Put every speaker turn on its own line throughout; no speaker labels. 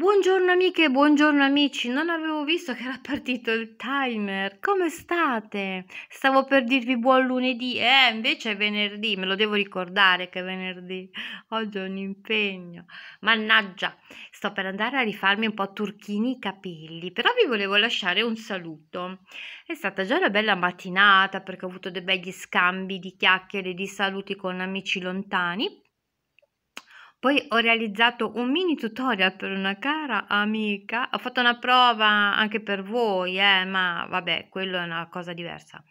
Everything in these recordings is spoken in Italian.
Buongiorno amiche, buongiorno amici, non avevo visto che era partito il timer, come state? Stavo per dirvi buon lunedì, eh, invece è venerdì, me lo devo ricordare che è venerdì, oggi ho un impegno, mannaggia, sto per andare a rifarmi un po' turchini i capelli, però vi volevo lasciare un saluto, è stata già una bella mattinata perché ho avuto dei begli scambi di chiacchiere, e di saluti con amici lontani, poi ho realizzato un mini tutorial per una cara amica, ho fatto una prova anche per voi, eh, ma vabbè, quello è una cosa diversa.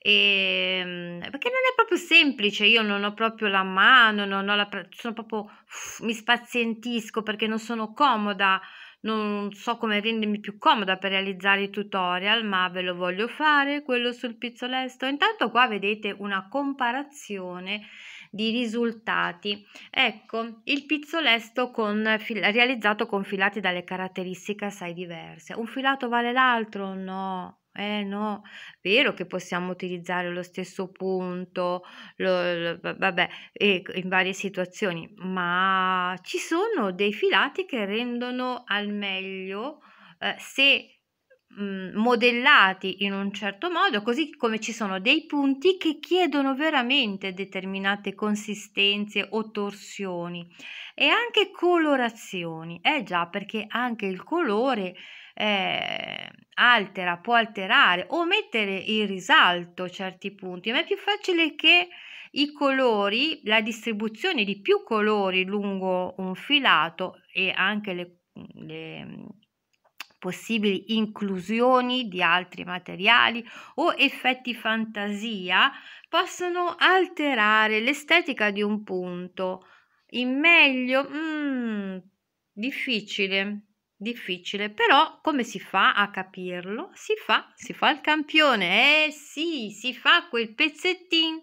E, ehm, perché non è proprio semplice, io non ho proprio la mano, non ho la, sono proprio, uff, mi spazientisco perché non sono comoda, non so come rendermi più comoda per realizzare i tutorial, ma ve lo voglio fare, quello sul pizzolesto. Intanto qua vedete una comparazione di risultati. Ecco il pizzolesto con, realizzato con filati dalle caratteristiche assai diverse. Un filato vale l'altro? No. Eh no, vero che possiamo utilizzare lo stesso punto, lo, lo, vabbè, in varie situazioni, ma ci sono dei filati che rendono al meglio eh, se Mhmm, modellati in un certo modo, così come ci sono dei punti che chiedono veramente determinate consistenze o torsioni e anche colorazioni. Eh già, perché anche il colore eh, altera, può alterare o mettere in risalto certi punti, ma è più facile che i colori, la distribuzione di più colori lungo un filato e anche le, le possibili inclusioni di altri materiali o effetti fantasia possono alterare l'estetica di un punto. In meglio, mm, difficile, difficile, però come si fa a capirlo? Si fa, si fa il campione, eh sì, si fa quel pezzettino.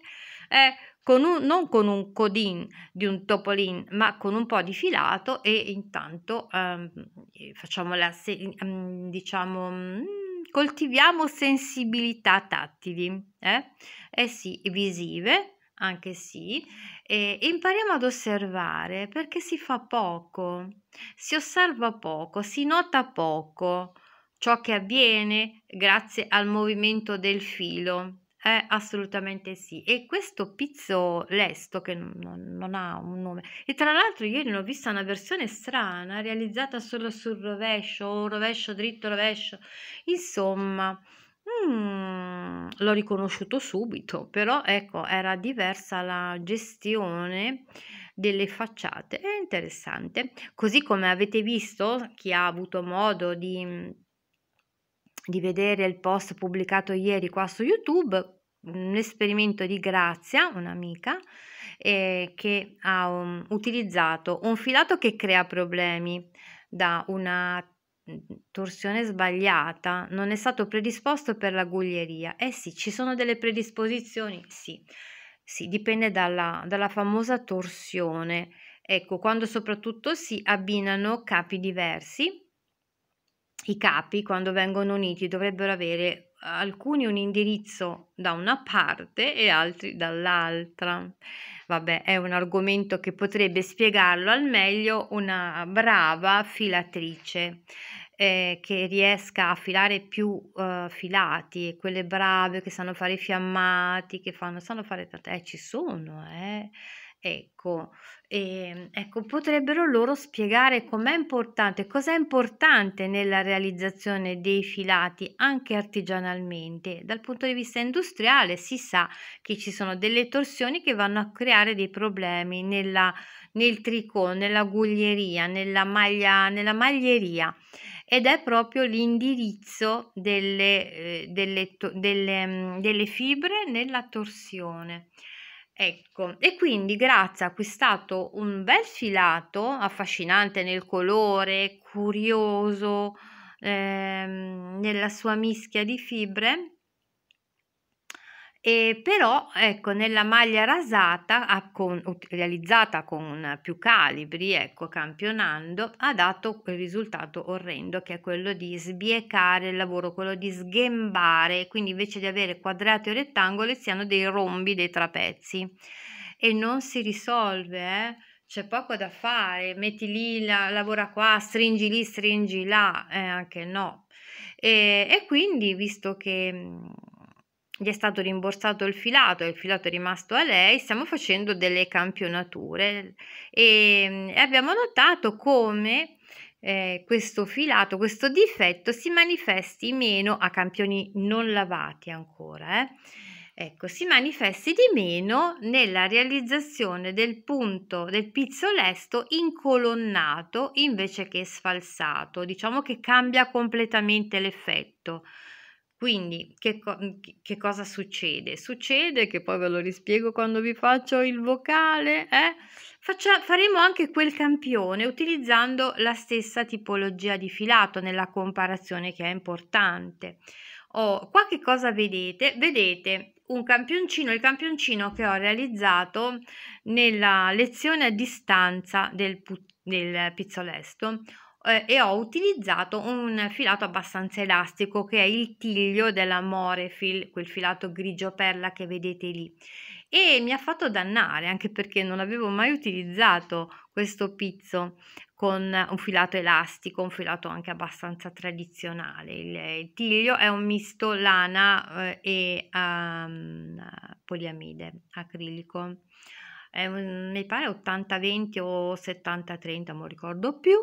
Eh, con un, non con un codin di un topolin, ma con un po' di filato e intanto ehm, eh, facciamola, se, mm, diciamo, mm, coltiviamo sensibilità tattili, eh? eh sì, visive, anche sì, e impariamo ad osservare perché si fa poco, si osserva poco, si nota poco ciò che avviene grazie al movimento del filo, eh, assolutamente sì. E questo pizzo lesto che non, non ha un nome. E tra l'altro ieri ne ho vista una versione strana, realizzata solo sul rovescio, o rovescio dritto, rovescio. Insomma, mm, l'ho riconosciuto subito, però ecco, era diversa la gestione delle facciate. È interessante. Così come avete visto, chi ha avuto modo di di vedere il post pubblicato ieri qua su YouTube, un esperimento di Grazia, un'amica, eh, che ha um, utilizzato un filato che crea problemi da una mm, torsione sbagliata, non è stato predisposto per la guglieria. Eh sì, ci sono delle predisposizioni? Sì, sì dipende dalla, dalla famosa torsione. Ecco, quando soprattutto si abbinano capi diversi, i capi quando vengono uniti dovrebbero avere alcuni un indirizzo da una parte e altri dall'altra. Vabbè, è un argomento che potrebbe spiegarlo al meglio una brava filatrice eh, che riesca a filare più eh, filati, quelle brave che sanno fare i fiammati, che fanno, sanno fare tante, eh, ci sono, eh Ecco, e, ehm, ecco, potrebbero loro spiegare com'è importante, cos'è importante nella realizzazione dei filati anche artigianalmente. Dal punto di vista industriale si sa che ci sono delle torsioni che vanno a creare dei problemi nella, nel tricot, nella guglieria, nella, maglia, nella maglieria ed è proprio l'indirizzo delle, eh, delle, delle, mm, delle fibre nella torsione. Ecco, e quindi grazie a acquistato un bel filato affascinante nel colore, curioso ehm, nella sua mischia di fibre, e però ecco, nella maglia rasata con, realizzata con più calibri, ecco, campionando, ha dato quel risultato orrendo che è quello di sbiecare il lavoro, quello di sghembare, quindi invece di avere quadrati o rettangoli si hanno dei rombi, dei trapezzi e non si risolve, eh? c'è poco da fare, metti lì, la, lavora qua, stringi lì, stringi là, eh, anche no. E, e quindi visto che mhmm, gli è stato rimborsato il filato e il filato è rimasto a lei, stiamo facendo delle campionature ehm, e abbiamo notato come eh, questo filato, questo difetto si manifesti meno a campioni non lavati ancora. Eh. Ecco, si manifesti di meno nella realizzazione del punto del pizzolesto incolonnato invece che sfalsato, diciamo che cambia completamente l'effetto. Quindi che, co- mhmm, che, cosa succede? Succede che poi ve lo rispiego quando vi faccio il vocale, eh? Faccia, faremo anche quel campione utilizzando la stessa tipologia di filato nella comparazione che è importante. Oh, qua che cosa vedete? Vedete un campioncino, il campioncino che ho realizzato nella lezione a distanza del, del pizzolesto eh, e ho utilizzato un filato abbastanza elastico che è il tiglio della Morefil, quel filato grigio perla che vedete lì e mi ha fatto dannare anche perché non avevo mai utilizzato questo pizzo con un filato elastico, un filato anche abbastanza tradizionale. Il, il tiglio è un misto lana eh, e um, poliamide acrilico. È un, mi pare 80-20 o 70-30, non ricordo più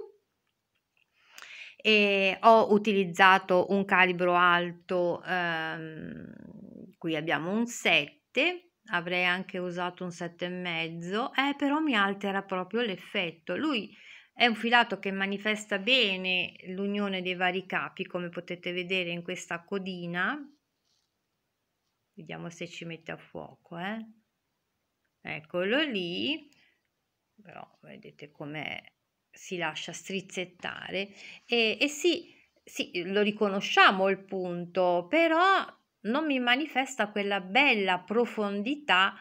e ho utilizzato un calibro alto, ehm, qui abbiamo un 7, avrei anche usato un 7,5, eh, però mi altera proprio l'effetto. Lui è un filato che manifesta bene l'unione dei vari capi, come potete vedere in questa codina. Vediamo se ci mette a fuoco, eh. Eccolo lì, però vedete com'è si lascia strizzettare e, e sì, sì, lo riconosciamo il punto, però non mi manifesta quella bella profondità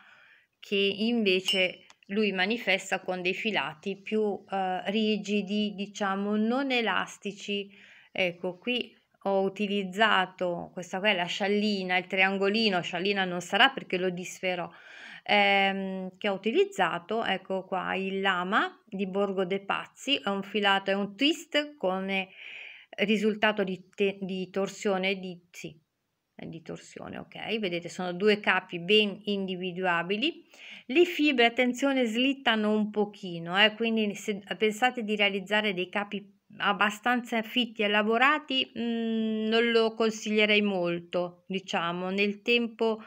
che invece lui manifesta con dei filati più eh, rigidi, diciamo non elastici. Ecco, qui ho utilizzato questa qua è la sciallina, il triangolino, sciallina non sarà perché lo disferò, ehm, che ho utilizzato, ecco qua, il lama di Borgo De Pazzi, è un filato, è un twist come eh, risultato di, te, di torsione, di, sì, di torsione, ok? Vedete, sono due capi ben individuabili. Le fibre, attenzione, slittano un pochino, eh? quindi se pensate di realizzare dei capi abbastanza fitti e lavorati mh, mm, non lo consiglierei molto diciamo nel tempo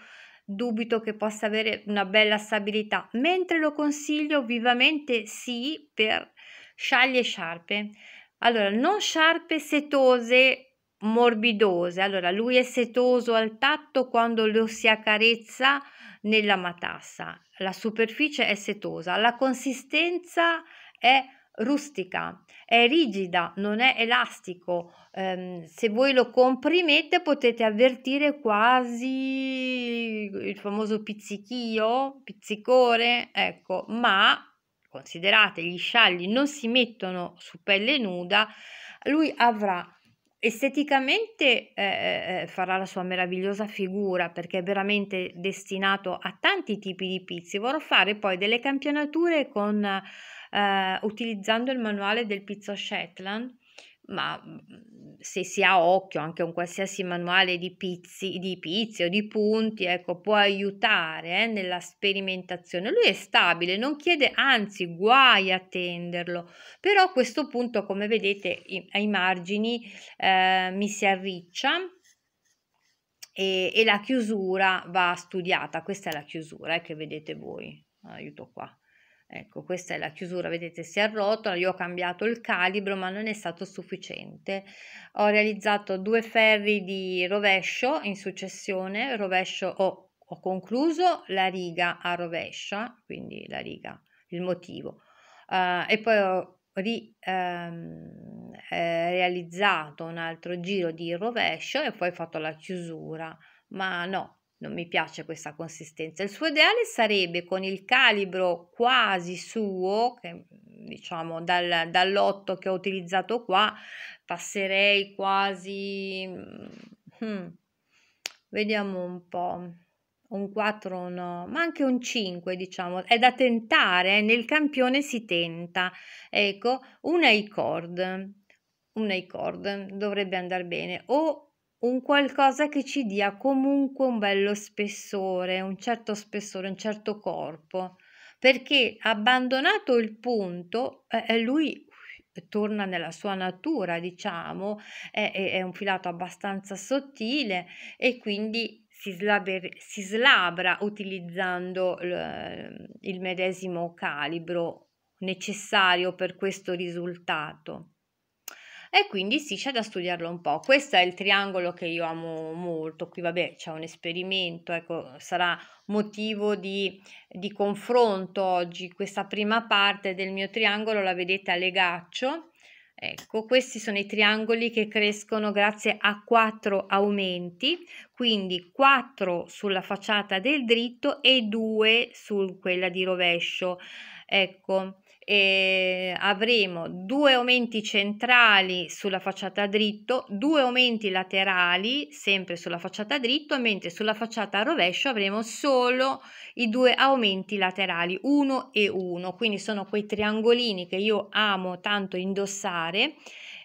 dubito che possa avere una bella stabilità mentre lo consiglio vivamente sì per sciaglie sciarpe allora non sciarpe setose morbidose. Allora, lui è setoso al tatto quando lo si accarezza nella matassa. La superficie è setosa, la consistenza è rustica, è rigida, non è elastico. Um, se voi lo comprimete potete avvertire quasi il famoso pizzichio, pizzicore, ecco, ma considerate gli scialli non si mettono su pelle nuda, lui avrà esteticamente eh, eh, eh, farà la sua meravigliosa figura perché è veramente destinato a tanti tipi di pizzi. Vorrò fare poi delle campionature con eh, utilizzando il manuale del pizzo Shetland, ma mm, se si ha occhio anche un qualsiasi manuale di pizzi, di pizzi o di punti, ecco, può aiutare eh, nella sperimentazione. Lui è stabile, non chiede anzi guai a tenderlo, però a questo punto, come vedete, i, ai margini eh, mi si arriccia e, e, la chiusura va studiata. Questa è la chiusura eh, che vedete voi. Aiuto qua Ecco, questa è la chiusura, vedete si arrotola, io ho cambiato il calibro ma non è stato sufficiente. Ho realizzato due ferri di rovescio in successione, rovescio ho, ho concluso la riga a rovescia, quindi la riga, il motivo, uh, e poi ho ri, ehm, eh, realizzato un altro giro di rovescio e poi ho fatto la chiusura, ma no, non mi piace questa consistenza. Il suo ideale sarebbe con il calibro quasi suo, che, mm, diciamo dal, dall'8 che ho utilizzato qua, passerei quasi, mm, hmm, vediamo un po', un 4 o no, ma anche un 5 diciamo, è da tentare, eh, nel campione si tenta, ecco, un a cord un a cord dovrebbe andare bene, o un qualcosa che ci dia comunque un bello spessore, un certo spessore, un certo corpo, perché abbandonato il punto, eh, eh lui eh, torna nella sua natura, diciamo, è, è, un filato abbastanza sottile e quindi si, slaber, si slabra utilizzando il medesimo calibro necessario per questo risultato e quindi sì c'è da studiarlo un po'. Questo è il triangolo che io amo molto, qui vabbè c'è un esperimento, ecco sarà motivo di, di confronto oggi. Questa prima parte del mio triangolo la vedete a legaccio, Ecco, questi sono i triangoli che crescono grazie a quattro aumenti, quindi quattro sulla facciata del dritto e due su quella di rovescio. Ecco, eh, avremo due aumenti centrali sulla facciata dritto, due aumenti laterali sempre sulla facciata dritto, mentre sulla facciata rovescio avremo solo i due aumenti laterali, uno e uno. Quindi sono quei triangolini che io amo tanto indossare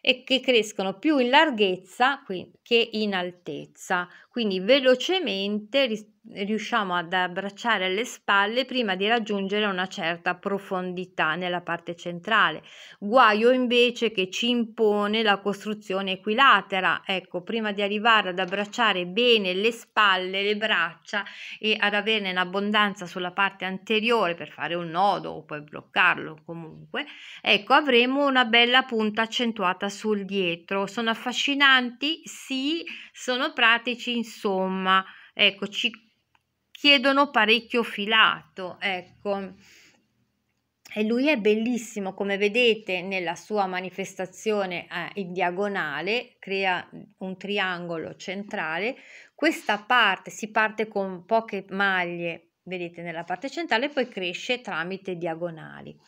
e che crescono più in larghezza che in altezza. Quindi velocemente riusciamo ad abbracciare le spalle prima di raggiungere una certa profondità nella parte centrale. Guaio invece che ci impone la costruzione equilatera. Ecco, prima di arrivare ad abbracciare bene le spalle, le braccia e ad averne in abbondanza sulla parte anteriore per fare un nodo o poi bloccarlo comunque, ecco, avremo una bella punta accentuata sul dietro. Sono affascinanti? Sì, sono pratici, insomma. Ecco, ci chiedono parecchio filato, ecco. E lui è bellissimo, come vedete nella sua manifestazione eh, in diagonale, crea un triangolo centrale. Questa parte si parte con poche maglie, vedete nella parte centrale, poi cresce tramite diagonali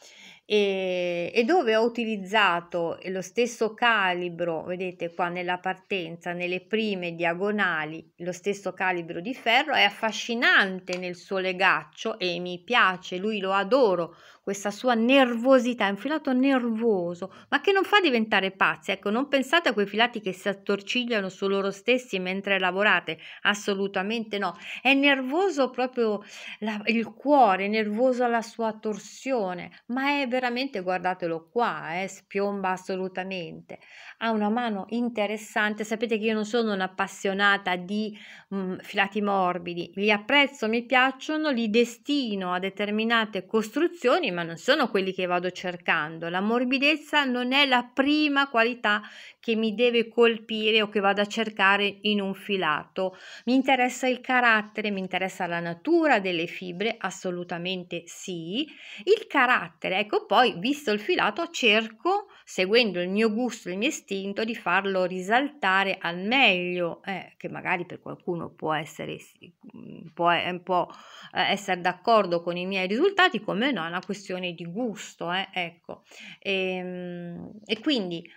e, e dove ho utilizzato lo stesso calibro, vedete qua nella partenza, nelle prime diagonali, lo stesso calibro di ferro, è affascinante nel suo legaccio e mi piace, lui lo adoro questa sua nervosità, è un filato nervoso, ma che non fa diventare pazzi. Ecco, non pensate a quei filati che si attorcigliano su loro stessi mentre lavorate, assolutamente no. È nervoso proprio la, il cuore, è nervoso la sua torsione, ma è veramente, guardatelo qua, eh, spiomba assolutamente. Ha una mano interessante, sapete che io non sono un'appassionata di mh, mm, filati morbidi, li apprezzo, mi piacciono, li destino a determinate costruzioni, ma non sono quelli che vado cercando. La morbidezza non è la prima qualità che mi deve colpire o che vado a cercare in un filato. Mi interessa il carattere, mi interessa la natura delle fibre, assolutamente sì. Il carattere, ecco poi, visto il filato, cerco, seguendo il mio gusto, il mio istinto, di farlo risaltare al meglio, eh, che magari per qualcuno può essere, mhmm, può, eh, può eh, essere d'accordo con i miei risultati, come no, è una questione di gusto, eh, ecco. E, ehm, e quindi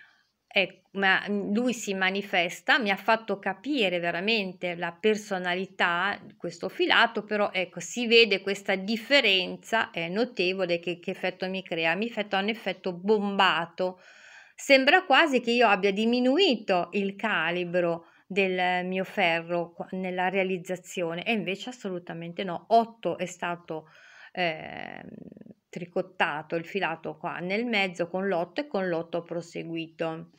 Ecco, ma mhmm, lui si manifesta, mi ha fatto capire veramente la personalità di questo filato, però ecco, si vede questa differenza eh, notevole che, che, effetto mi crea, mi effettua un effetto bombato. Sembra quasi che io abbia diminuito il calibro del mio ferro nella realizzazione e invece assolutamente no, 8 è stato eh, tricottato il filato qua nel mezzo con l'otto e con l'otto proseguito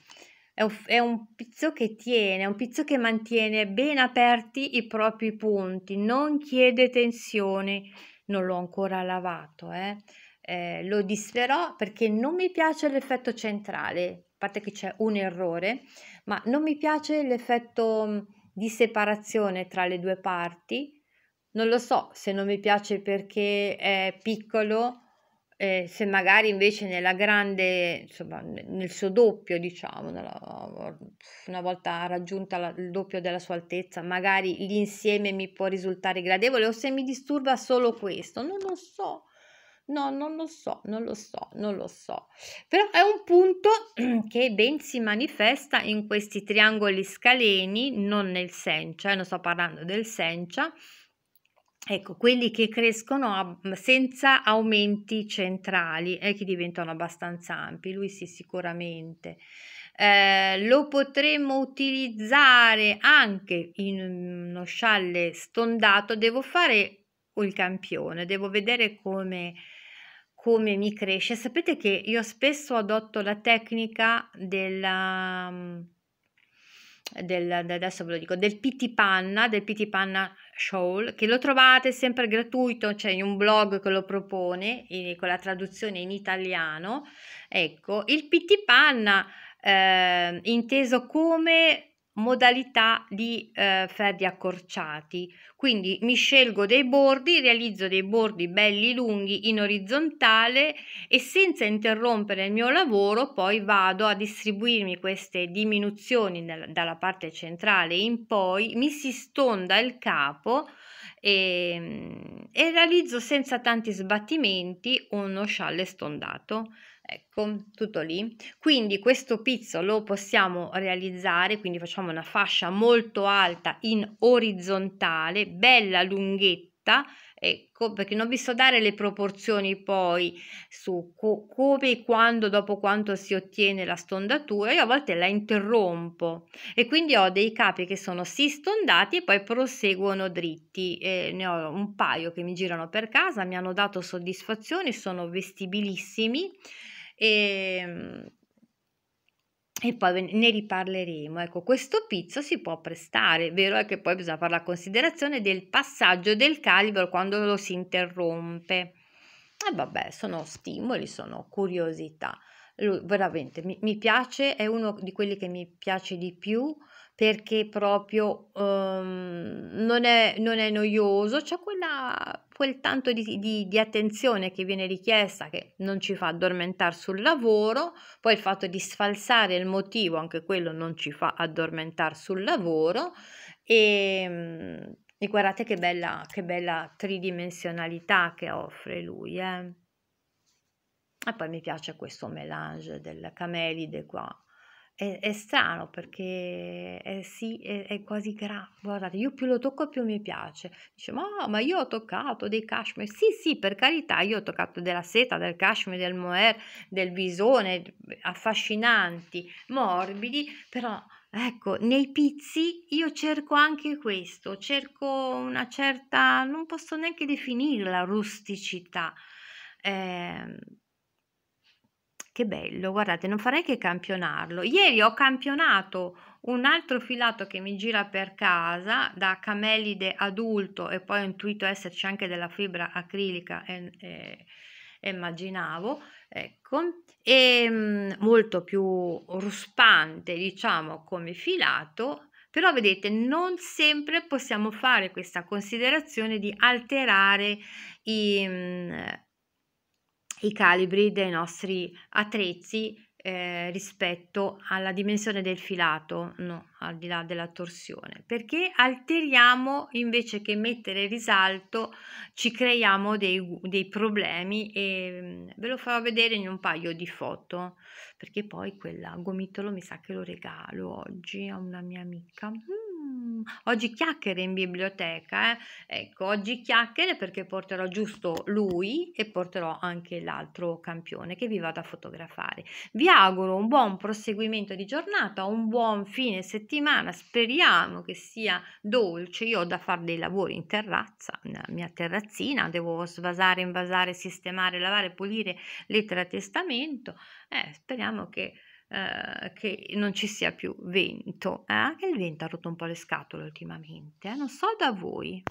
è un, è un pizzo che tiene, è un pizzo che mantiene ben aperti i propri punti, non chiede tensione non l'ho ancora lavato, eh. Eh, lo disferò perché non mi piace l'effetto centrale, a parte che c'è un errore, ma non mi piace l'effetto di separazione tra le due parti, non lo so se non mi piace perché è piccolo eh, se magari invece nella grande, insomma, nel suo doppio, diciamo, una volta raggiunta la, il doppio della sua altezza, magari l'insieme mi può risultare gradevole o se mi disturba solo questo, non lo so. No, non lo so, non lo so, non lo so. Però è un punto che ben si manifesta in questi triangoli scaleni, non nel sencia, eh, non sto parlando del sencia, Ecco, quelli che crescono a, mhmm, senza aumenti centrali e eh, che diventano abbastanza ampi, lui sì sicuramente. Eh, lo potremmo utilizzare anche in mhmm, uno scialle stondato, devo fare il campione, devo vedere come, come mi cresce. Sapete che io spesso adotto la tecnica della mhmm, del, adesso ve lo dico, del PT Panna, del PT Panna Shoal, che lo trovate sempre gratuito, cioè un blog che lo propone in, con la traduzione in italiano. Ecco, il PT Panna eh, inteso come modalità di eh, ferri accorciati quindi mi scelgo dei bordi realizzo dei bordi belli lunghi in orizzontale e senza interrompere il mio lavoro poi vado a distribuirmi queste diminuzioni nel, dalla parte centrale in poi mi si stonda il capo e, ehm, e realizzo senza tanti sbattimenti uno scialle stondato ecco tutto lì quindi questo pizzo lo possiamo realizzare quindi facciamo una fascia molto alta in orizzontale bella lunghetta ecco perché non vi so dare le proporzioni poi su co come e quando dopo quanto si ottiene la stondatura io a volte la interrompo e quindi ho dei capi che sono sì stondati e poi proseguono dritti eh, ne ho un paio che mi girano per casa mi hanno dato soddisfazione sono vestibilissimi e, ehm, e poi ne riparleremo. Ecco, questo pizzo si può prestare, vero è che poi bisogna fare la considerazione del passaggio del calibro quando lo si interrompe. E vabbè, sono stimoli, sono curiosità. Lui, veramente mi, mi, piace, è uno di quelli che mi piace di più perché proprio um, non, è, non, è, noioso, c'è quella, quel tanto di, di, di, attenzione che viene richiesta che non ci fa addormentare sul lavoro, poi il fatto di sfalsare il motivo, anche quello non ci fa addormentare sul lavoro e, ehm, e guardate che bella, che bella tridimensionalità che offre lui. Eh. E poi mi piace questo melange del camelide qua. È, è strano perché è, sì, è, è quasi grasso. Guardate, io più lo tocco più mi piace. Dice, ma, ma io ho toccato dei cashmere. Sì, sì, per carità, io ho toccato della seta, del cashmere, del mohair, del visone, affascinanti, morbidi, però... Ecco, nei pizzi io cerco anche questo, cerco una certa, non posso neanche definirla rusticità. Eh, che bello, guardate, non farei che campionarlo. Ieri ho campionato un altro filato che mi gira per casa da camelide adulto e poi ho intuito esserci anche della fibra acrilica e, e, immaginavo, ecco, e mm, molto più ruspante, diciamo, come filato, però vedete, non sempre possiamo fare questa considerazione di alterare i mm, i calibri dei nostri attrezzi eh, rispetto alla dimensione del filato, no, al di là della torsione, perché alteriamo invece che mettere risalto, ci creiamo dei, dei problemi e mm, ve lo farò vedere in un paio di foto, perché poi quel gomitolo mi sa che lo regalo oggi a una mia amica. Mm oggi chiacchiere in biblioteca, eh? ecco, oggi chiacchiere perché porterò giusto lui e porterò anche l'altro campione che vi vado a fotografare. Vi auguro un buon proseguimento di giornata, un buon fine settimana, speriamo che sia dolce, io ho da fare dei lavori in terrazza, nella mia terrazzina, devo svasare, invasare, sistemare, lavare, pulire lettera testamento, eh, speriamo che eh, che non ci sia più vento, eh? che il vento ha rotto un po' le scatole ultimamente, eh? non so da voi.